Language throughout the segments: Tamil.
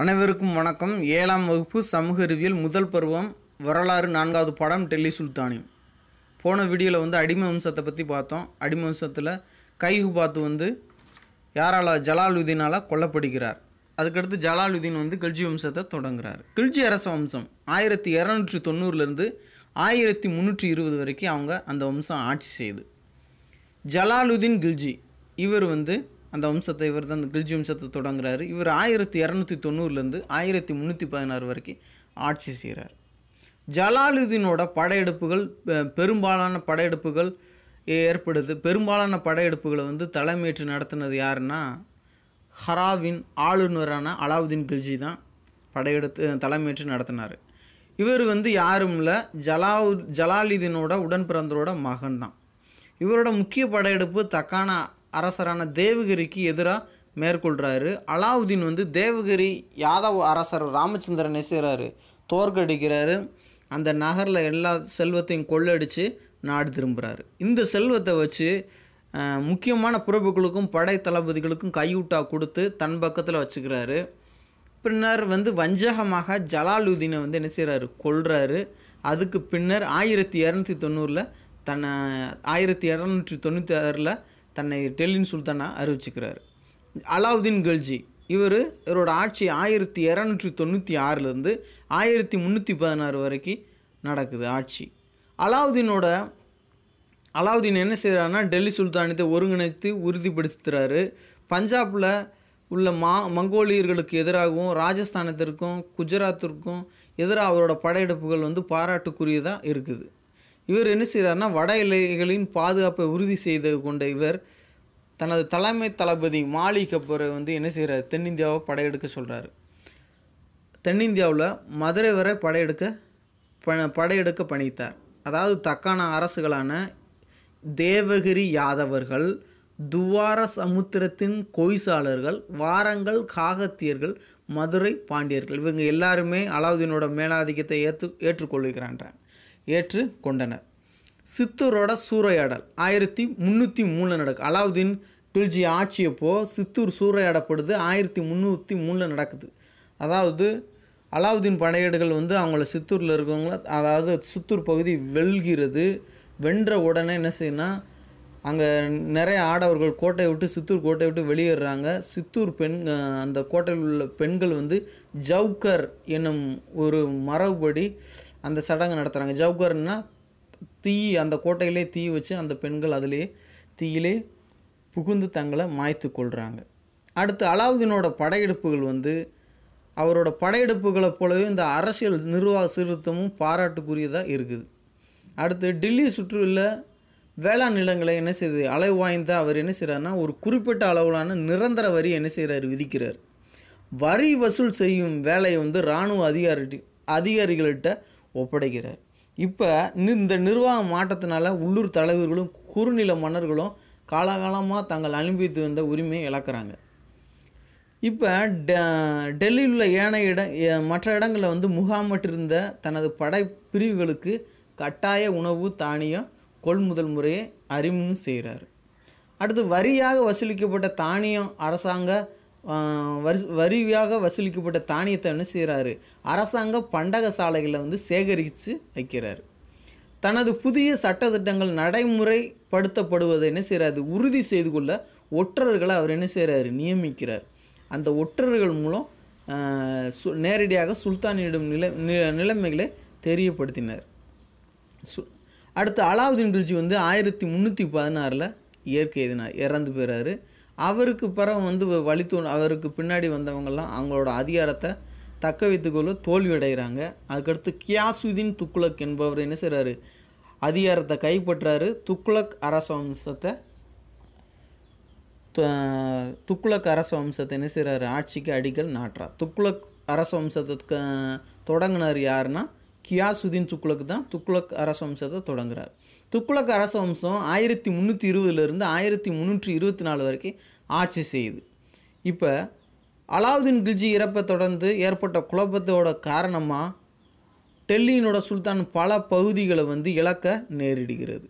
அனைவருக்கும் வணக்கம் ஏழாம் வகுப்பு சமூக அறிவியல் முதல் பருவம் வரலாறு நான்காவது படம் டெல்லி சுல்தானியம் போன வீடியோவில் வந்து அடிமை வம்சத்தை பற்றி பார்த்தோம் அடிமை வம்சத்தில் கைகு பார்த்து வந்து யாரால் ஜலாலுதீனால் கொல்லப்படுகிறார் அதுக்கடுத்து ஜலாலுதீன் வந்து கில்ஜி வம்சத்தை தொடங்குகிறார் கில்ஜி அரச வம்சம் ஆயிரத்தி இரநூற்றி தொண்ணூறுலேருந்து ஆயிரத்தி முந்நூற்றி இருபது வரைக்கும் அவங்க அந்த வம்சம் ஆட்சி செய்யுது ஜலாலுதீன் கில்ஜி இவர் வந்து அந்த வம்சத்தை இவர் தான் அந்த கில்ஜி வம்சத்தை தொடங்குறாரு இவர் ஆயிரத்தி இரநூத்தி தொண்ணூறுலேருந்து ஆயிரத்தி முந்நூற்றி பதினாறு வரைக்கும் ஆட்சி செய்கிறார் ஜலாலுதீனோட படையெடுப்புகள் பெரும்பாலான படையெடுப்புகள் ஏற்படுது பெரும்பாலான படையெடுப்புகளை வந்து தலைமையேற்று நடத்தினது யாருன்னா ஹராவின் ஆளுநரான அலாவுதீன் கில்ஜி தான் படையெடுத்து தலைமையேற்று நடத்தினார் இவர் வந்து யாரும் இல்லை ஜலாவு ஜலாலுதீனோட உடன் பிறந்தரோட மகன் தான் இவரோட முக்கிய படையெடுப்பு தக்கான அரசரான தேவகிரிக்கு எதிராக மேற்கொள்கிறாரு அலாவுதீன் வந்து தேவகிரி யாதவ் அரசர் ராமச்சந்திரனை செய்கிறாரு தோற்கடிக்கிறாரு அந்த நகரில் எல்லா செல்வத்தையும் கொள்ளடித்து நாடு திரும்புகிறாரு இந்த செல்வத்தை வச்சு முக்கியமான பிரபுக்களுக்கும் படை தளபதிகளுக்கும் கையூட்டா கொடுத்து தன் பக்கத்தில் வச்சுக்கிறாரு பின்னர் வந்து வஞ்சகமாக ஜலாலுதீனை வந்து என்ன செய்கிறாரு கொள்கிறாரு அதுக்கு பின்னர் ஆயிரத்தி இரநூத்தி தொண்ணூறில் தன்னை ஆயிரத்தி இரநூற்றி தொண்ணூற்றி ஆறில் தன்னை டெல்லின் சுல்தானாக அறிவிச்சுக்கிறார் அலாவுதீன் கல்ஜி இவர் இவரோட ஆட்சி ஆயிரத்தி இரநூற்றி தொண்ணூற்றி ஆறுலேருந்து ஆயிரத்தி முந்நூற்றி பதினாறு வரைக்கும் நடக்குது ஆட்சி அலாவுதீனோட அலாவுதீன் என்ன செய்கிறாருன்னா டெல்லி சுல்தானத்தை ஒருங்கிணைத்து உறுதிப்படுத்துகிறாரு பஞ்சாபில் உள்ள மா மங்கோலியர்களுக்கு எதிராகவும் ராஜஸ்தானத்திற்கும் குஜராத்திற்கும் எதிராக அவரோட படையெடுப்புகள் வந்து பாராட்டுக்குரியதாக இருக்குது இவர் என்ன செய்கிறாருன்னா வட இலைகளின் பாதுகாப்பை உறுதி செய்து கொண்ட இவர் தனது தலைமை தளபதி மாலிக் அப்புறம் வந்து என்ன செய்கிறார் தென்னிந்தியாவை படையெடுக்க சொல்கிறார் தென்னிந்தியாவில் மதுரை வரை படையெடுக்க ப படையெடுக்க பணித்தார் அதாவது தக்கான அரசுகளான தேவகிரி யாதவர்கள் துவார சமுத்திரத்தின் கொய்சாளர்கள் வாரங்கள் காகத்தியர்கள் மதுரை பாண்டியர்கள் இவங்க எல்லாருமே அலாவுதீனோட மேலாதிக்கத்தை ஏற்று ஏற்றுக்கொள்கிறான்றான் ஏற்று கொண்டனர் சித்தூரோட சூறையாடல் ஆயிரத்தி முந்நூற்றி மூணில் நடக்கும் அலாவுதீன் கில்ஜி ஆட்சியப்போ சித்தூர் சூறையாடப்படுது ஆயிரத்தி முந்நூற்றி மூணில் நடக்குது அதாவது அலாவுதீன் படையீடுகள் வந்து அவங்கள சித்தூரில் இருக்கவங்கள அதாவது சித்தூர் பகுதி வெல்கிறது வென்ற உடனே என்ன செய்யணும்னா அங்கே நிறைய ஆடவர்கள் கோட்டையை விட்டு சித்தூர் கோட்டையை விட்டு வெளியேறுறாங்க சித்தூர் பெண் அந்த கோட்டையில் உள்ள பெண்கள் வந்து ஜவுக்கர் என்னும் ஒரு மரபுபடி அந்த சடங்கு நடத்துகிறாங்க ஜவுக்கர்னால் தீ அந்த கோட்டையிலே தீ வச்சு அந்த பெண்கள் அதிலே தீயிலே புகுந்து தங்களை மாய்த்து கொள்கிறாங்க அடுத்து அலாவுதீனோட படையெடுப்புகள் வந்து அவரோட படையெடுப்புகளை போலவே இந்த அரசியல் நிர்வாக சீர்திருத்தமும் பாராட்டுக்குரியதாக இருக்குது அடுத்து டில்லி சுற்றுல வேளாண் நிலங்களை என்ன செய்யுது அளவு வாய்ந்த அவர் என்ன செய்கிறாருன்னா ஒரு குறிப்பிட்ட அளவிலான நிரந்தர வரி என்ன செய்கிறார் விதிக்கிறார் வரி வசூல் செய்யும் வேலையை வந்து இராணுவ அதிகாரி அதிகாரிகள்கிட்ட ஒப்படைக்கிறார் இப்போ இந்த நிர்வாக மாற்றத்தினால உள்ளூர் தலைவர்களும் குறுநில மன்னர்களும் காலகாலமாக தாங்கள் அனுபவித்து வந்த உரிமையை இழக்கிறாங்க இப்போ டெ டெல்லியில் உள்ள ஏனைய இடம் மற்ற இடங்களில் வந்து முகாமிட்டிருந்த தனது படை பிரிவுகளுக்கு கட்டாய உணவு தானியம் கொள்முதல் முறையை அறிமுகம் செய்கிறார் அடுத்து வரியாக வசூலிக்கப்பட்ட தானியம் அரசாங்க வரி வரியாக வசூலிக்கப்பட்ட தானியத்தை என்ன செய்கிறாரு அரசாங்க பண்டக சாலைகளில் வந்து சேகரித்து வைக்கிறார் தனது புதிய சட்டத்திட்டங்கள் நடைமுறைப்படுத்தப்படுவதை என்ன செய்கிறாரு உறுதி செய்து கொள்ள ஒற்றர்களை அவர் என்ன செய்கிறார் நியமிக்கிறார் அந்த ஒற்றர்கள் மூலம் சு நேரடியாக சுல்தானியிடம் நிலை நிலைமைகளை தெரியப்படுத்தினர் சு அடுத்து அலாவுதீன் கில்ஜி வந்து ஆயிரத்தி முந்நூற்றி பதினாறில் இயற்கை எதினா இறந்து போயிறாரு அவருக்கு பிறகு வந்து வழித்தோ அவருக்கு பின்னாடி வந்தவங்கெல்லாம் அவங்களோட அதிகாரத்தை தக்க வைத்துக்கொள்ள தோல்வி அடைகிறாங்க அதுக்கடுத்து கியாசுதீன் துக்குலக் என்பவர் என்ன செய்கிறாரு அதிகாரத்தை கைப்பற்றாரு துக்குலக் அரச வம்சத்தை துக்குலக் அரச வம்சத்தை என்ன செய்கிறாரு ஆட்சிக்கு அடிக்கல் நாட்டுறார் துக்குலக் அரச வம்சத்தை தொடங்கினார் யாருன்னா கியாசுதீன் துக்ளக் தான் துக்ளக் அரசவம்சத்தை தொடங்குறார் துக்ளக் வம்சம் ஆயிரத்தி முந்நூற்றி இருபதுலேருந்து ஆயிரத்தி முந்நூற்றி இருபத்தி நாலு வரைக்கும் ஆட்சி செய்யுது இப்போ அலாவுதீன் கில்ஜி இறப்பை தொடர்ந்து ஏற்பட்ட குழப்பத்தோட காரணமாக டெல்லியினோட சுல்தான் பல பகுதிகளை வந்து இழக்க நேரிடுகிறது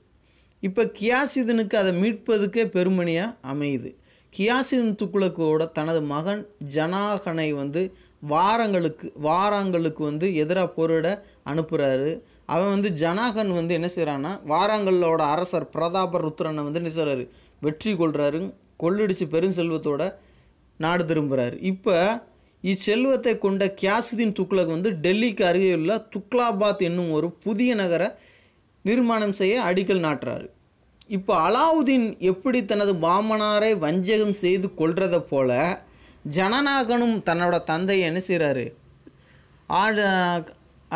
இப்போ கியாசுதீனுக்கு அதை மீட்பதுக்கே பெருமணியாக அமையுது கியாசின் துக்குளக்கோட தனது மகன் ஜனாகனை வந்து வாரங்களுக்கு வாரங்களுக்கு வந்து எதிராக போரிட அனுப்புகிறாரு அவன் வந்து ஜனாகன் வந்து என்ன செய்கிறான்னா வாரங்களோட அரசர் பிரதாப ருத்ரனை வந்து என்ன செய்கிறாரு வெற்றி கொள்கிறாரு கொள்ளடிச்சு செல்வத்தோட நாடு திரும்புகிறாரு இப்போ இச்செல்வத்தை கொண்ட கியாசுதீன் துக்ளக் வந்து டெல்லிக்கு அருகேயுள்ள துக்லாபாத் என்னும் ஒரு புதிய நகரை நிர்மாணம் செய்ய அடிக்கல் நாட்டுறாரு இப்போ அலாவுதீன் எப்படி தனது மாமனாரை வஞ்சகம் செய்து கொள்றதை போல ஜனநாகனும் தன்னோட தந்தையை என்ன செய்கிறாரு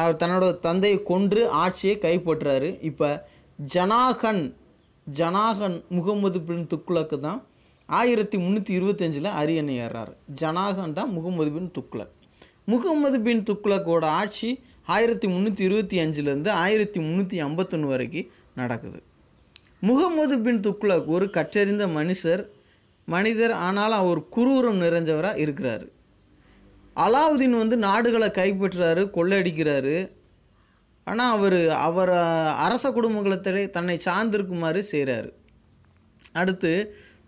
அவர் தன்னோட தந்தையை கொன்று ஆட்சியை கைப்பற்றுறாரு இப்போ ஜனாகன் ஜனாகன் முகமது பின் துக்குலக்கு தான் ஆயிரத்தி முந்நூற்றி இருபத்தஞ்சில் அரியணை ஏறாரு ஜனாகன் தான் முகமது பின் துக்லக் முகமது பின் துக்லக்கோட ஆட்சி ஆயிரத்தி முந்நூற்றி இருபத்தி அஞ்சுலேருந்து ஆயிரத்தி முந்நூற்றி ஐம்பத்தொன்று வரைக்கும் நடக்குது முகமது பின் துக்ளக் ஒரு கற்றறிந்த மனுஷர் மனிதர் ஆனால் அவர் குரூரம் நிறைஞ்சவராக இருக்கிறார் அலாவுதீன் வந்து நாடுகளை கைப்பற்றுறாரு கொள்ளடிக்கிறாரு ஆனால் அவர் அவர் அரச குடும்பங்களை தன்னை சார்ந்திருக்குமாறு செய்கிறாரு அடுத்து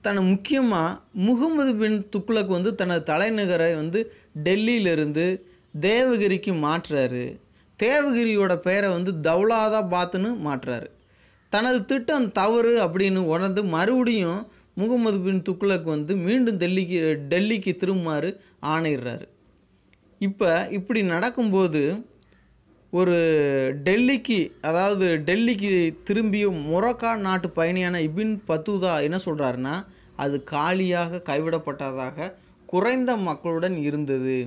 தன்னை முக்கியமாக முகமது பின் துக்ளக் வந்து தனது தலைநகரை வந்து டெல்லியிலிருந்து தேவகிரிக்கு மாற்றுறாரு தேவகிரியோட பெயரை வந்து தௌலாதா பாத்துன்னு மாற்றுறாரு தனது திட்டம் தவறு அப்படின்னு உணர்ந்து மறுபடியும் முகமது பின் துக்ளக் வந்து மீண்டும் டெல்லிக்கு டெல்லிக்கு திரும்புமாறு ஆணையிடுறாரு இப்போ இப்படி நடக்கும்போது ஒரு டெல்லிக்கு அதாவது டெல்லிக்கு திரும்பிய முரக்கா நாட்டு பயணியான இபின் பத்துதா என்ன சொல்கிறாருன்னா அது காலியாக கைவிடப்பட்டதாக குறைந்த மக்களுடன் இருந்தது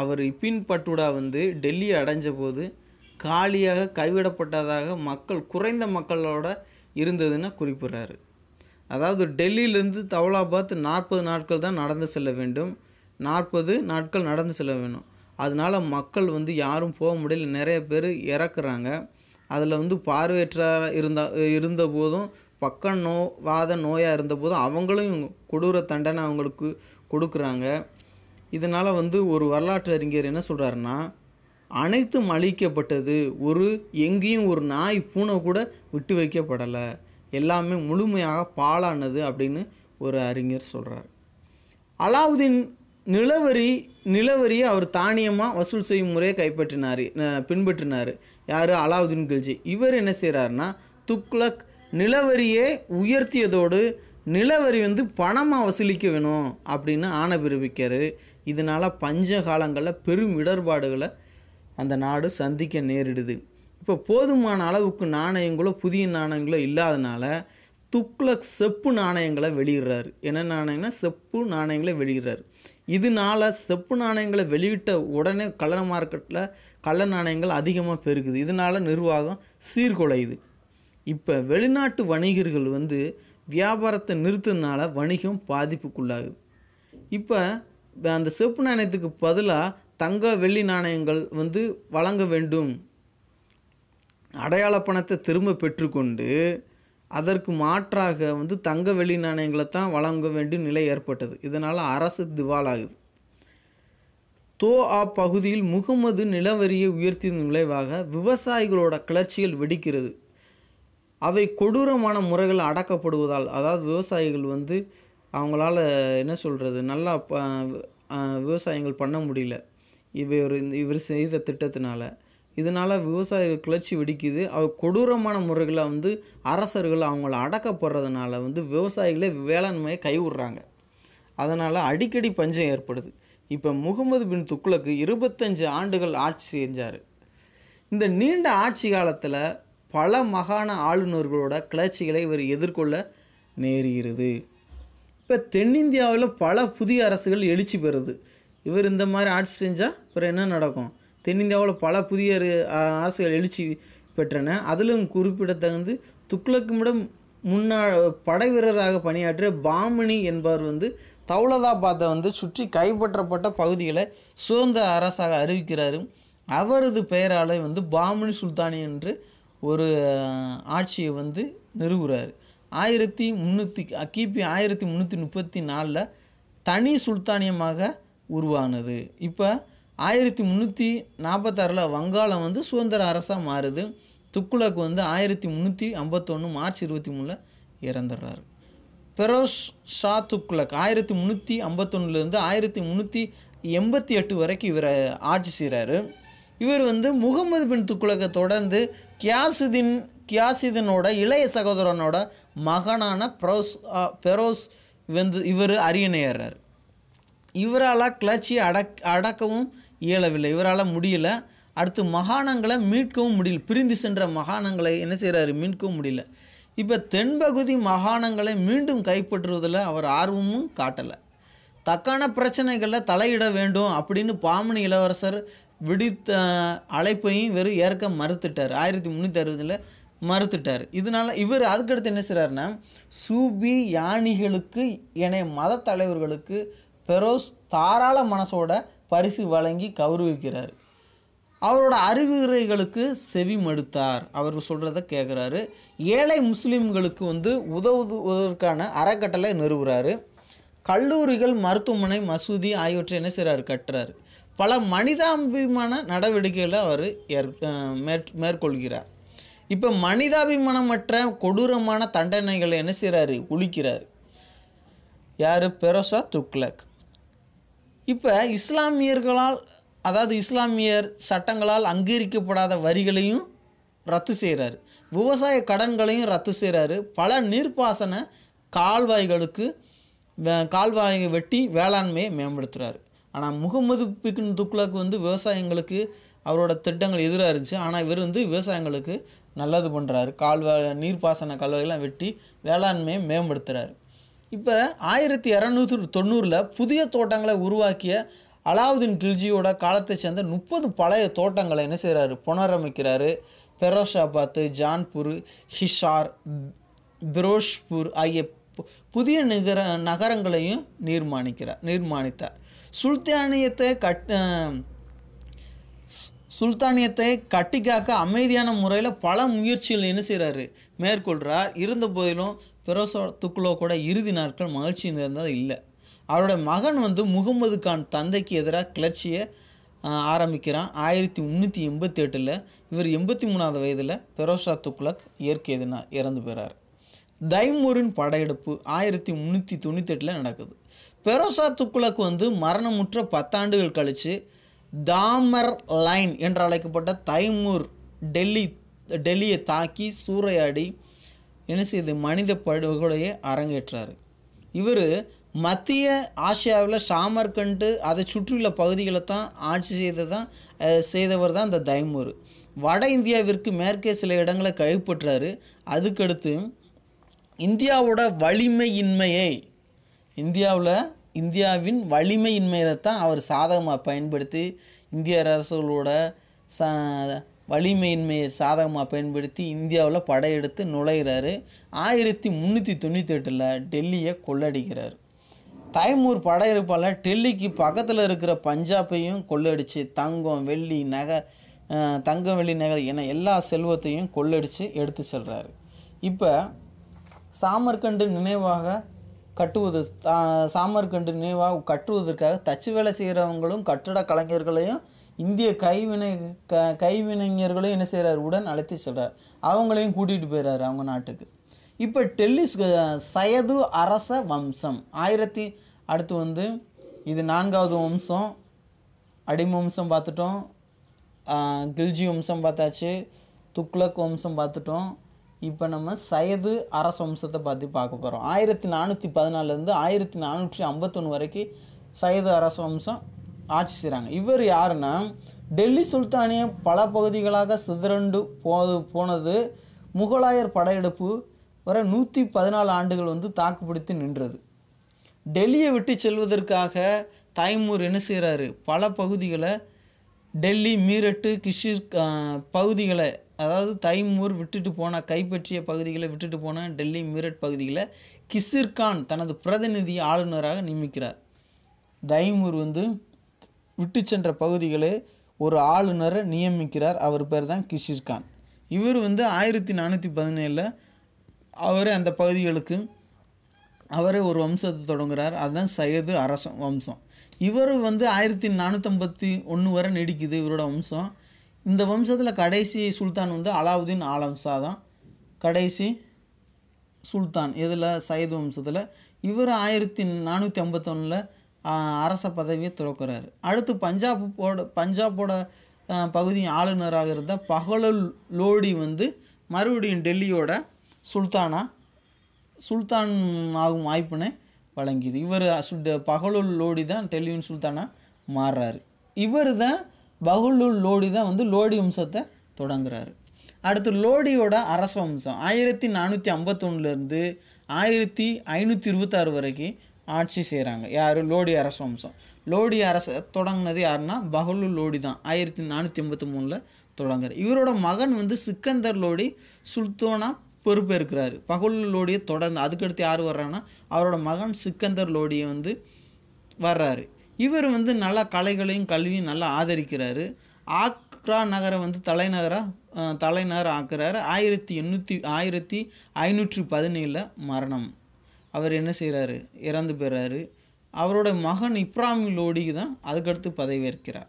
அவர் இபின் பட்டுடா வந்து டெல்லி அடைஞ்ச போது காலியாக கைவிடப்பட்டதாக மக்கள் குறைந்த மக்களோட இருந்ததுன்னு குறிப்பிட்றாரு அதாவது டெல்லியிலேருந்து தவளாபாத் நாற்பது நாட்கள் தான் நடந்து செல்ல வேண்டும் நாற்பது நாட்கள் நடந்து செல்ல வேண்டும் அதனால் மக்கள் வந்து யாரும் போக முடியல நிறைய பேர் இறக்குறாங்க அதில் வந்து பார்வையற்ற இருந்தால் இருந்தபோதும் பக்க நோ வாத நோயாக இருந்தபோதும் அவங்களும் கொடூர தண்டனை அவங்களுக்கு கொடுக்குறாங்க இதனால் வந்து ஒரு வரலாற்று அறிஞர் என்ன சொல்கிறாருன்னா அனைத்தும் அழிக்கப்பட்டது ஒரு எங்கேயும் ஒரு நாய் பூனை கூட விட்டு வைக்கப்படலை எல்லாமே முழுமையாக பாழானது அப்படின்னு ஒரு அறிஞர் சொல்கிறார் அலாவுதீன் நிலவரி நிலவரியை அவர் தானியமாக வசூல் செய்யும் முறையை கைப்பற்றினார் பின்பற்றினார் யார் அலாவுதீன் கில்ஜி இவர் என்ன செய்கிறாருன்னா துக்ளக் நிலவரியை உயர்த்தியதோடு நிலவரி வந்து பணமாக வசூலிக்க வேணும் அப்படின்னு ஆணை பிறப்பிக்கார் இதனால் பஞ்ச காலங்களில் பெரும் இடர்பாடுகளை அந்த நாடு சந்திக்க நேரிடுது இப்போ போதுமான அளவுக்கு நாணயங்களோ புதிய நாணயங்களோ இல்லாதனால துக்ளக் செப்பு நாணயங்களை வெளியிடுறாரு என்ன நாணயம்னா செப்பு நாணயங்களை வெளியிடுறாரு இதனால செப்பு நாணயங்களை வெளியிட்ட உடனே கள்ள மார்க்கெட்டில் கள்ள நாணயங்கள் அதிகமாக பெருகுது இதனால் நிர்வாகம் சீர்குலையுது இப்போ வெளிநாட்டு வணிகர்கள் வந்து வியாபாரத்தை நிறுத்தினால வணிகம் பாதிப்புக்குள்ளாகுது இப்போ அந்த செப்பு நாணயத்துக்கு பதிலாக தங்க வெள்ளி நாணயங்கள் வந்து வழங்க வேண்டும் அடையாள பணத்தை திரும்ப பெற்றுக்கொண்டு அதற்கு மாற்றாக வந்து தங்க வெள்ளி நாணயங்களை தான் வழங்க வேண்டிய நிலை ஏற்பட்டது இதனால் அரசு திவாலாகுது தோ ஆ பகுதியில் முகமது நிலவரியை உயர்த்தியதன் விளைவாக விவசாயிகளோட கிளர்ச்சிகள் வெடிக்கிறது அவை கொடூரமான முறைகள் அடக்கப்படுவதால் அதாவது விவசாயிகள் வந்து அவங்களால என்ன சொல்கிறது நல்லா விவசாயங்கள் பண்ண முடியல இவர் இவர் செய்த திட்டத்தினால இதனால் விவசாய கிளர்ச்சி வெடிக்குது அவ கொடூரமான முறைகளை வந்து அரசர்கள் அவங்கள அடக்கப்படுறதுனால வந்து விவசாயிகளே வேளாண்மையை கைவிடுறாங்க அதனால் அடிக்கடி பஞ்சம் ஏற்படுது இப்போ முகமது பின் துக்ளக்கு இருபத்தஞ்சு ஆண்டுகள் ஆட்சி செஞ்சார் இந்த நீண்ட ஆட்சி காலத்தில் பல மகாண ஆளுநர்களோட கிளர்ச்சிகளை இவர் எதிர்கொள்ள நேரிகிறது இப்போ தென்னிந்தியாவில் பல புதிய அரசுகள் எழுச்சி பெறுது இவர் இந்த மாதிரி ஆட்சி செஞ்சால் அப்புறம் என்ன நடக்கும் தென்னிந்தியாவில் பல புதிய அரசுகள் எழுச்சி பெற்றன அதிலும் குறிப்பிடத்தகுந்து துக்ளக்குமிடம் முன்னாள் படை வீரராக பணியாற்றிய பாமணி என்பவர் வந்து தௌலதாபாத்தை வந்து சுற்றி கைப்பற்றப்பட்ட பகுதிகளை சுதந்திர அரசாக அறிவிக்கிறார் அவரது பெயராலே வந்து பாமணி சுல்தானி என்று ஒரு ஆட்சியை வந்து நிறுவுகிறார் ஆயிரத்தி முந்நூற்றி கிபி ஆயிரத்தி முந்நூற்றி முப்பத்தி நாலில் தனி சுல்தானியமாக உருவானது இப்போ ஆயிரத்தி முந்நூற்றி நாற்பத்தாறில் வங்காளம் வந்து சுதந்திர அரசாக மாறுது துக்குலக் வந்து ஆயிரத்தி முந்நூற்றி ஐம்பத்தொன்று மார்ச் இருபத்தி மூணில் இறந்துடுறாரு பெரோஸ் ஷா துக்குளக் ஆயிரத்தி முந்நூற்றி ஐம்பத்தொன்னுலேருந்து ஆயிரத்தி முந்நூற்றி எண்பத்தி எட்டு வரைக்கும் இவரை ஆட்சி செய்கிறாரு இவர் வந்து முகமது பின் துக்குலக்கை தொடர்ந்து கியாசுதீன் கியாசிதனோட இளைய சகோதரனோட மகனான பெரோஸ் பெரோஸ் வந்து இவர் அரியணையாடுறார் இவரால் கிளர்ச்சியை அடக் அடக்கவும் இயலவில்லை இவரால் முடியல அடுத்து மகாணங்களை மீட்கவும் முடியல பிரிந்து சென்ற மகாணங்களை என்ன செய்கிறாரு மீட்கவும் முடியல இப்போ தென்பகுதி மகாணங்களை மீண்டும் கைப்பற்றுவதில் அவர் ஆர்வமும் காட்டலை தக்கான பிரச்சனைகளில் தலையிட வேண்டும் அப்படின்னு பாமணி இளவரசர் விடுத்த அழைப்பையும் வெறும் ஏற்க மறுத்துட்டார் ஆயிரத்தி முந்நூற்றி அறுபதில் மறுத்துட்டார் இதனால் இவர் அதுக்கடுத்து என்ன செய்கிறாருன்னா சூபி யானிகளுக்கு என மத தலைவர்களுக்கு பெரோஸ் தாராள மனசோட பரிசு வழங்கி கௌரவிக்கிறார் அவரோட அறிவுரைகளுக்கு செவி மடுத்தார் அவர் சொல்கிறத கேட்குறாரு ஏழை முஸ்லீம்களுக்கு வந்து உதவுவதற்கான அறக்கட்டளை நிறுவுறாரு கல்லூரிகள் மருத்துவமனை மசூதி ஆகியவற்றை என்ன செய்கிறார் கட்டுறாரு பல மனிதாபிமான நடவடிக்கைகளை அவர் மேற்கொள்கிறார் இப்போ மனிதாபிமானமற்ற கொடூரமான தண்டனைகளை என்ன செய்கிறாரு ஒழிக்கிறார் யார் பெரோசா துக்லக் இப்போ இஸ்லாமியர்களால் அதாவது இஸ்லாமியர் சட்டங்களால் அங்கீகரிக்கப்படாத வரிகளையும் ரத்து செய்கிறாரு விவசாய கடன்களையும் ரத்து செய்கிறாரு பல நீர்ப்பாசன கால்வாய்களுக்கு கால்வாய்கள் வெட்டி வேளாண்மையை மேம்படுத்துகிறாரு ஆனால் முகமது பிக்கின் துக்ளக் வந்து விவசாயங்களுக்கு அவரோட திட்டங்கள் எதிராக இருந்துச்சு ஆனால் இவர் வந்து விவசாயங்களுக்கு நல்லது பண்ணுறாரு கால்வாய் நீர்ப்பாசன கால்வாய்லாம் வெட்டி வேளாண்மையை மேம்படுத்துகிறாரு இப்போ ஆயிரத்தி இரநூத்தி தொண்ணூறில் புதிய தோட்டங்களை உருவாக்கிய அலாவுதீன் கில்ஜியோட காலத்தை சேர்ந்த முப்பது பழைய தோட்டங்களை என்ன செய்கிறாரு புனரமைக்கிறாரு பெரோஷாபாத்து ஜான்பூர் ஹிஷார் பிரோஷ்பூர் ஆகிய புதிய நகர நகரங்களையும் நிர்மாணிக்கிறார் நிர்மாணித்தார் சுல்தானியத்தை கட் சுல்தானியத்தை கட்டிக்காக்க அமைதியான முறையில் பல முயற்சிகள் என்ன செய்கிறாரு மேற்கொள்கிறார் இருந்த போதிலும் பெரோசோ துக்ளோ கூட இறுதி நாட்கள் மகிழ்ச்சி நிறைந்தது இல்லை அவருடைய மகன் வந்து முகமது கான் தந்தைக்கு எதிராக கிளர்ச்சியை ஆரம்பிக்கிறான் ஆயிரத்தி முந்நூற்றி எண்பத்தி எட்டில் இவர் எண்பத்தி மூணாவது வயதில் பெரோஷா துக்ளக் இயற்கை இறந்து போகிறார் தைமூரின் படையெடுப்பு ஆயிரத்தி முந்நூற்றி தொண்ணூத்தெட்டில் நடக்குது பெரோசா துக்ளக் வந்து மரணமுற்ற பத்தாண்டுகள் கழித்து தாமர் லைன் என்று அழைக்கப்பட்ட தைமூர் டெல்லி டெல்லியை தாக்கி சூறையாடி என்ன செய்யுது மனித படுகொலையை அரங்கேற்றார் இவர் மத்திய ஆசியாவில் சாமர்கண்டு அதை சுற்றியுள்ள பகுதிகளை தான் ஆட்சி செய்து தான் செய்தவர் தான் இந்த தைமூர் வட இந்தியாவிற்கு மேற்கே சில இடங்களை கைப்பற்றாரு அதுக்கடுத்து இந்தியாவோட வலிமையின்மையை இந்தியாவில் இந்தியாவின் வலிமையின்மையை தான் அவர் சாதகமாக பயன்படுத்தி இந்திய அரசுகளோட வலிமையின்மையை சாதகமாக பயன்படுத்தி இந்தியாவில் படையெடுத்து நுழைகிறாரு ஆயிரத்தி முந்நூற்றி தொண்ணூற்றி டெல்லியை கொள்ளடிக்கிறார் தைமூர் படையெடுப்பால் டெல்லிக்கு பக்கத்தில் இருக்கிற பஞ்சாபையும் கொள்ளடிச்சு தங்கம் வெள்ளி நகை தங்கம் வெள்ளி நகை என எல்லா செல்வத்தையும் கொள்ளடிச்சு எடுத்து செல்கிறாரு இப்போ சாமர்கண்டு நினைவாக கட்டுவது சாமர்கண்டு நினைவாக கட்டுவதற்காக தச்சு வேலை செய்கிறவங்களும் கட்டட கலைஞர்களையும் இந்திய கைவினை க கைவினைஞர்களையும் என்ன செய்கிறார் உடன் அழைத்து செல்கிறார் அவங்களையும் கூட்டிகிட்டு போயிடுறாரு அவங்க நாட்டுக்கு இப்போ டெல்லிஸ் சயது அரச வம்சம் ஆயிரத்தி அடுத்து வந்து இது நான்காவது வம்சம் அடிம வம்சம் பார்த்துட்டோம் கில்ஜி வம்சம் பார்த்தாச்சு துக்ளக் வம்சம் பார்த்துட்டோம் இப்போ நம்ம சயது அரச வம்சத்தை பற்றி பார்க்க போகிறோம் ஆயிரத்தி நானூற்றி பதினாலேருந்து ஆயிரத்தி நானூற்றி ஐம்பத்தொன்று வரைக்கும் சயது அரச வம்சம் ஆட்சி செய்கிறாங்க இவர் யாருன்னா டெல்லி சுல்தானிய பல பகுதிகளாக சிதறண்டு போது போனது முகலாயர் படையெடுப்பு வர நூற்றி பதினாலு ஆண்டுகள் வந்து தாக்குப்பிடித்து நின்றது டெல்லியை விட்டு செல்வதற்காக தாய்மூர் என்ன செய்கிறாரு பல பகுதிகளை டெல்லி மீரட்டு கிஷிர் பகுதிகளை அதாவது தைமூர் விட்டுட்டு போன கைப்பற்றிய பகுதிகளை விட்டுட்டு போன டெல்லி மீரட் பகுதிகளை கிசிர்கான் தனது பிரதிநிதி ஆளுநராக நியமிக்கிறார் தைமூர் வந்து விட்டு சென்ற பகுதிகளை ஒரு ஆளுநரை நியமிக்கிறார் அவர் பேர் தான் கிஷிர்கான் இவர் வந்து ஆயிரத்தி நானூற்றி பதினேழில் அவரே அந்த பகுதிகளுக்கு அவரே ஒரு வம்சத்தை தொடங்குறார் அதுதான் சையது அரச வம்சம் இவர் வந்து ஆயிரத்தி நானூற்றம்பத்தி ஒன்று வரை நீடிக்குது இவரோட வம்சம் இந்த வம்சத்தில் கடைசி சுல்தான் வந்து அலாவுதீன் ஆலம்சா தான் கடைசி சுல்தான் இதில் சையது வம்சத்தில் இவர் ஆயிரத்தி நானூற்றி ஐம்பத்தொன்னில் அரச பதவியை துறக்கிறார் அடுத்து பஞ்சாப் போட பஞ்சாபோட பகுதியின் ஆளுநராக இருந்த பகலுல் லோடி வந்து மறுபடியும் டெல்லியோட சுல்தானா சுல்தான் ஆகும் வாய்ப்புனே வழங்கியது இவர் பகலுல் லோடி தான் டெல்லியின் சுல்தானா மாறுறாரு இவர் தான் பகலுல் லோடி தான் வந்து லோடி வம்சத்தை தொடங்குறாரு அடுத்து லோடியோட அரச வம்சம் ஆயிரத்தி நானூற்றி ஐம்பத்தொன்னுலேருந்து ஆயிரத்தி ஐநூற்றி இருபத்தாறு வரைக்கும் ஆட்சி செய்கிறாங்க யார் லோடி அரச வம்சம் லோடி அரச தொடங்கினது யாருன்னா பகலு லோடி தான் ஆயிரத்தி நானூற்றி ஐம்பத்தி மூணில் தொடங்குறார் இவரோட மகன் வந்து சிக்கந்தர் லோடி சுல்தானா பொறுப்பேற்கிறாரு பகலு லோடியை தொடர்ந்து அதுக்கடுத்து யார் வர்றாங்கன்னா அவரோட மகன் சிக்கந்தர் லோடியை வந்து வர்றாரு இவர் வந்து நல்லா கலைகளையும் கல்வியும் நல்லா ஆதரிக்கிறாரு ஆக்ரா நகரை வந்து தலைநகராக தலைநகர் ஆக்குறாரு ஆயிரத்தி எண்ணூற்றி ஆயிரத்தி ஐநூற்றி பதினேழில் மரணம் அவர் என்ன செய்கிறாரு இறந்து போயிடுறாரு அவரோட மகன் இப்ராஹிம் லோடிக்கு தான் அதுக்கடுத்து பதவியேற்கிறார்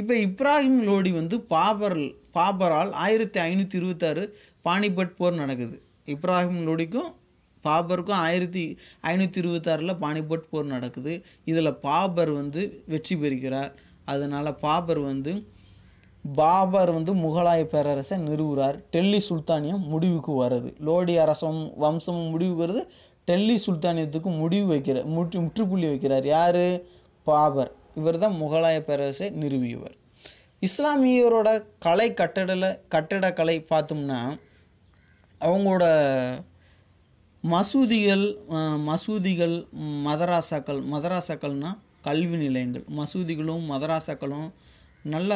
இப்போ இப்ராஹிம் லோடி வந்து பாபர் பாபரால் ஆயிரத்தி ஐநூற்றி இருபத்தாறு பானிபட் போர் நடக்குது இப்ராஹிம் லோடிக்கும் பாபருக்கும் ஆயிரத்தி ஐநூற்றி இருபத்தாறில் பானிபட் போர் நடக்குது இதில் பாபர் வந்து வெற்றி பெறுகிறார் அதனால் பாபர் வந்து பாபர் வந்து முகலாய பேரரசை நிறுவுறார் டெல்லி சுல்தானியம் முடிவுக்கு வருது லோடி அரசும் வம்சமும் முடிவுக்கு வருது டெல்லி சுல்தானியத்துக்கு முடிவு வைக்கிறார் முற்று முற்றுப்புள்ளி வைக்கிறார் யார் பாபர் இவர் தான் முகலாய பேரரசை நிறுவியவர் இஸ்லாமியரோட கலை கட்டடலை கட்டடக்கலை பார்த்தோம்னா அவங்களோட மசூதிகள் மசூதிகள் மதராசாக்கள் மதராசாக்கள்னால் கல்வி நிலையங்கள் மசூதிகளும் மதராசாக்களும் நல்ல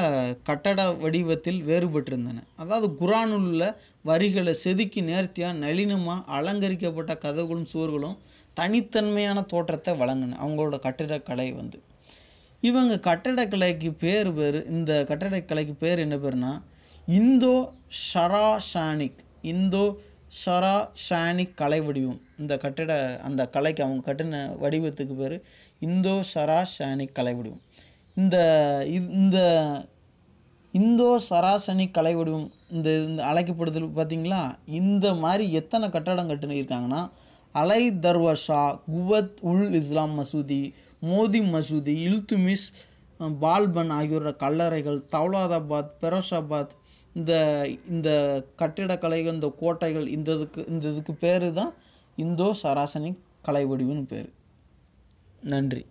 கட்டட வடிவத்தில் வேறுபட்டிருந்தன அதாவது குரானில் உள்ள வரிகளை செதுக்கி நேர்த்தியாக நளினமாக அலங்கரிக்கப்பட்ட கதைகளும் சுவர்களும் தனித்தன்மையான தோற்றத்தை வழங்கின அவங்களோட கட்டிடக்கலை வந்து இவங்க கட்டடக்கலைக்கு பேர் பேர் இந்த கட்டடக்கலைக்கு பேர் என்ன பேர்னா இந்தோ ஷராஷானிக் இந்தோ ஷராஷானிக் கலை வடிவம் இந்த கட்டிட அந்த கலைக்கு அவங்க கட்டின வடிவத்துக்கு பேர் இந்தோ ஷராஷானிக் கலை வடிவம் இந்த இந்த இந்தோ சராசனி கலை வடிவம் இந்த இந்த அழைக்கப்படுதல் பார்த்திங்களா இந்த மாதிரி எத்தனை கட்டடம் கட்டுனிருக்காங்கன்னா அலை தர்வஷா குவத் உல் இஸ்லாம் மசூதி மோதி மசூதி இல்துமிஸ் பால்பன் ஆகியோர கல்லறைகள் தௌலாதாபாத் பெரோஷாபாத் இந்த இந்த கட்டிடக்கலைகள் இந்த கோட்டைகள் இந்த இதுக்கு இந்த இதுக்கு பேர் தான் இந்தோ சராசனி கலை வடிவுன்னு பேர் நன்றி